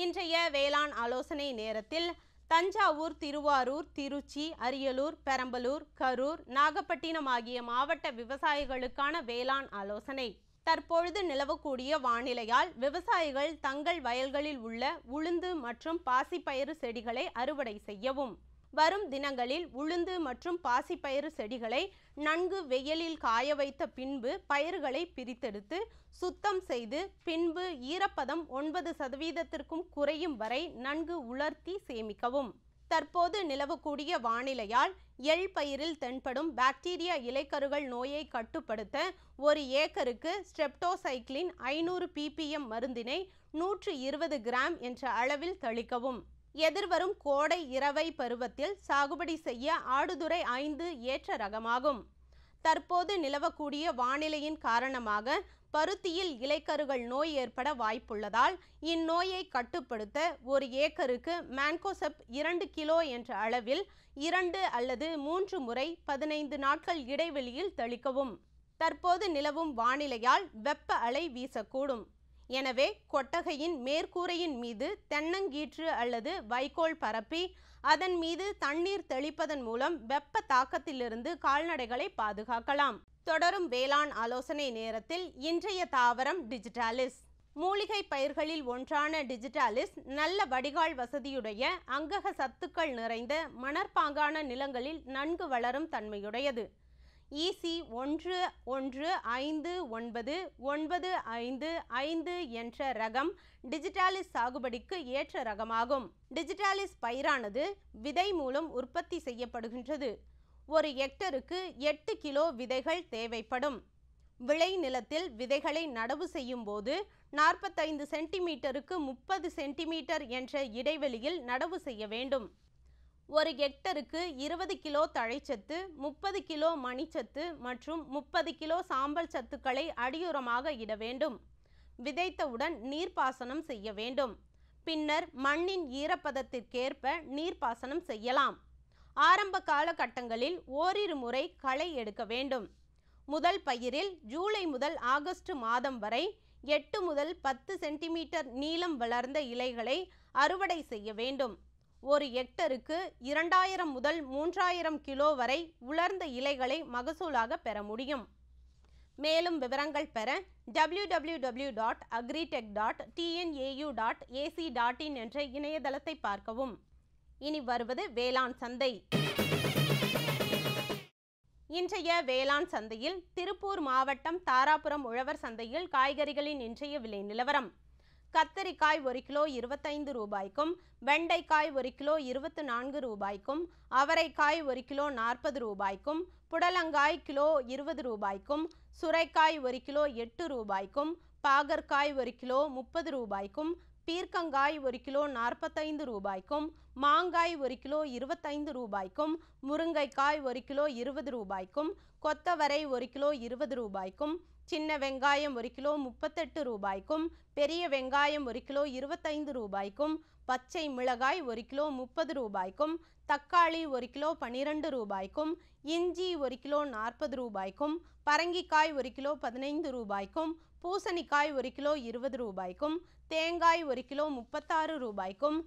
இன்றைய வேளாண் ஆலோசனை நேரத்தில் தஞ்சாவூர் திருவாரூர் திருச்சி அரியலூர் பெரம்பலூர் கரூர் நாகப்பட்டினம் ஆகிய மாவட்ட விவசாயிகளுக்கான வேளாண் ஆலோசனை தற்பொழுது நிலவக்கூடிய வானிலையால் விவசாயிகள் தங்கள் வயல்களில் உள்ள உளுந்து மற்றும் பாசிப்பயிறு செடிகளை அறுவடை செய்யவும் வரும் தினங்களில் உளுந்து மற்றும் பாசிப்பயிறு செடிகளை நன்கு வெயிலில் காய வைத்த பின்பு பயிர்களை பிரித்தெடுத்து சுத்தம் செய்து பின்பு ஈரப்பதம் ஒன்பது சதவீதத்திற்கும் குறையும் வரை நன்கு உலர்த்தி சேமிக்கவும் தற்போது நிலவக்கூடிய வானிலையால் எள் பயிரில் தென்படும் பாக்டீரியா இலைக்கருகள் நோயை கட்டுப்படுத்த ஒரு ஏக்கருக்கு ஸ்ட்ரெப்டோசைக்ளின் ஐநூறு பிபிஎம் மருந்தினை நூற்று இருபது கிராம் என்ற அளவில் தெளிக்கவும் எதிர்வரும் கோடை இரவை பருவத்தில் சாகுபடி செய்ய ஆடுதுறை ஐந்து ஏற்ற ரகமாகும் தற்போது நிலவக்கூடிய வானிலையின் காரணமாக பருத்தியில் இலைக்கருகள் நோய் ஏற்பட வாய்ப்புள்ளதால் இந்நோயை கட்டுப்படுத்த ஒரு ஏக்கருக்கு மேன்கோசப் இரண்டு கிலோ என்ற அளவில் இரண்டு அல்லது மூன்று முறை பதினைந்து நாட்கள் இடைவெளியில் தெளிக்கவும் தற்போது நிலவும் வானிலையால் வெப்ப அலை வீசக்கூடும் எனவே கொட்டகையின் மேற்கூரையின் மீது தென்னங்கீற்று அல்லது வைக்கோல் பரப்பி அதன் மீது தண்ணீர் தெளிப்பதன் மூலம் வெப்ப தாக்கத்திலிருந்து கால்நடைகளை பாதுகாக்கலாம் தொடரும் வேளாண் ஆலோசனை நேரத்தில் இன்றைய தாவரம் டிஜிட்டாலிஸ் மூலிகை பயிர்களில் ஒன்றான டிஜிட்டாலிஸ் நல்ல வடிகால் வசதியுடைய அங்கக சத்துக்கள் நிறைந்த மணற்பாங்கான நிலங்களில் நன்கு வளரும் தன்மையுடையது இசி ஒன்று ஒன்று ஐந்து ஒன்பது ஒன்பது ஐந்து ஐந்து என்ற ரகம் டிஜிட்டாலிஸ் சாகுபடிக்கு ஏற்ற ரகமாகும் டிஜிட்டாலிஸ் பயிரானது விதை மூலம் உற்பத்தி செய்யப்படுகின்றது ஒரு ஹெக்டருக்கு எட்டு கிலோ விதைகள் தேவைப்படும் விளை நிலத்தில் விதைகளை நடவு செய்யும் போது நாற்பத்தைந்து சென்டிமீட்டருக்கு முப்பது சென்டிமீட்டர் என்ற இடைவெளியில் நடவு செய்ய வேண்டும் ஒரு ஹெக்டருக்கு இருபது கிலோ தழைச்சத்து முப்பது கிலோ மணிச்சத்து மற்றும் முப்பது கிலோ சாம்பல் சத்துக்களை அடியுரமாக இட வேண்டும் விதைத்தவுடன் நீர்ப்பாசனம் செய்ய வேண்டும் பின்னர் மண்ணின் ஈரப்பதத்திற்கேற்ப நீர்ப்பாசனம் செய்யலாம் ஆரம்ப காலகட்டங்களில் ஓரிரு முறை களை எடுக்க வேண்டும் முதல் பயிரில் ஜூலை முதல் ஆகஸ்ட் மாதம் வரை எட்டு முதல் பத்து சென்டிமீட்டர் நீளம் வளர்ந்த இலைகளை அறுவடை செய்ய வேண்டும் ஒரு ஹெக்டருக்கு இரண்டாயிரம் முதல் மூன்றாயிரம் கிலோ வரை உலர்ந்த இலைகளை மகசூலாக பெற முடியும் மேலும் விவரங்கள் பெற W W W dot agritech dot TNAU dot AC dot in என்ற இணையதளத்தை பார்க்கவும் இனி வருவது வேளாண் சந்தை இன்றைய வேளாண் சந்தையில் திருப்பூர் மாவட்டம் தாராபுரம் உழவர் சந்தையில் காய்கறிகளின் இன்றைய விலை நிலவரம் கத்தரிக்காய் ஒரு கிலோ இருபத்தைந்து ரூபாய்க்கும் வெண்டைக்காய் ஒரு கிலோ இருபத்தி நான்கு ரூபாய்க்கும் அவரைக்காய் ஒரு கிலோ நாற்பது ரூபாய்க்கும் புடலங்காய் கிலோ இருபது ரூபாய்க்கும் சுரைக்காய் ஒரு கிலோ எட்டு ரூபாய்க்கும் பாகற்காய் ஒரு கிலோ முப்பது ரூபாய்க்கும் பீர்க்கங்காய் ஒரு கிலோ நாற்பத்தைந்து ரூபாய்க்கும் மாங்காய் ஒரு கிலோ இருபத்தைந்து ரூபாய்க்கும் முருங்கைக்காய் ஒரு கிலோ இருபது ரூபாய்க்கும் கொத்தவரை ஒரு கிலோ இருபது ரூபாய்க்கும் சின்ன வெங்காயம் ஒரு கிலோ முப்பத்தெட்டு ரூபாய்க்கும் பெரிய வெங்காயம் ஒரு கிலோ இருபத்தைந்து ரூபாய்க்கும் பச்சை மிளகாய் ஒரு கிலோ முப்பது ரூபாய்க்கும் தக்காளி ஒரு கிலோ பன்னிரெண்டு ரூபாய்க்கும் இஞ்சி ஒரு கிலோ நாற்பது ரூபாய்க்கும் பரங்கிக்காய் ஒரு கிலோ பதினைந்து ரூபாய்க்கும் பூசணிக்காய் ஒரு கிலோ இருபது ரூபாய்க்கும் தேங்காய் ஒரு கிலோ முப்பத்தாறு ரூபாய்க்கும்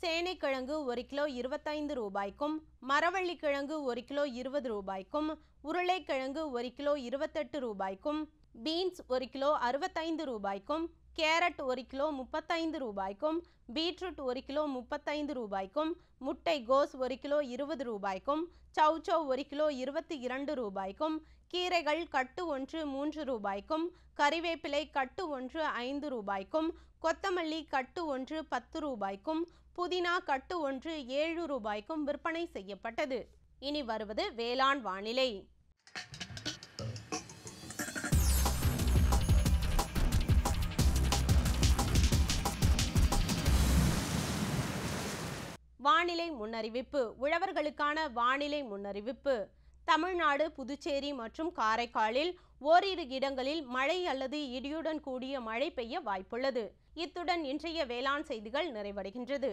சேனைக்கிழங்கு ஒரு கிலோ இருபத்தைந்து ரூபாய்க்கும் மரவள்ளிக்கிழங்கு ஒரு கிலோ இருபது ரூபாய்க்கும் உருளைக்கிழங்கு ஒரு கிலோ இருபத்தெட்டு ரூபாய்க்கும் பீன்ஸ் ஒரு கிலோ அறுபத்தைந்து ரூபாய்க்கும் கேரட் ஒரு கிலோ முப்பத்தைந்து ரூபாய்க்கும் பீட்ரூட் ஒரு கிலோ முப்பத்தைந்து ரூபாய்க்கும் முட்டை கோஸ் ஒரு கிலோ இருபது ரூபாய்க்கும் சௌச்சௌ ஒரு கிலோ இருபத்தி இரண்டு ரூபாய்க்கும் கீரைகள் கட்டு ஒன்று மூன்று ரூபாய்க்கும் கறிவேப்பிலை கட்டு ஒன்று ஐந்து ரூபாய்க்கும் கொத்தமல்லி கட்டு ஒன்று பத்து ரூபாய்க்கும் புதினா கட்டு ஒன்று ஏழு ரூபாய்க்கும் விற்பனை செய்யப்பட்டது இனி வருவது வேளாண் வானிலை வானிலை முன்னறிவிப்பு உழவர்களுக்கான வானிலை முன்னறிவிப்பு தமிழ்நாடு புதுச்சேரி மற்றும் காரைக்காலில் ஓரிரு இடங்களில் மழை அல்லது இடியுடன் கூடிய மழை பெய்ய வாய்ப்புள்ளது இத்துடன் இன்றைய வேளாண் செய்திகள் நிறைவடைகின்றது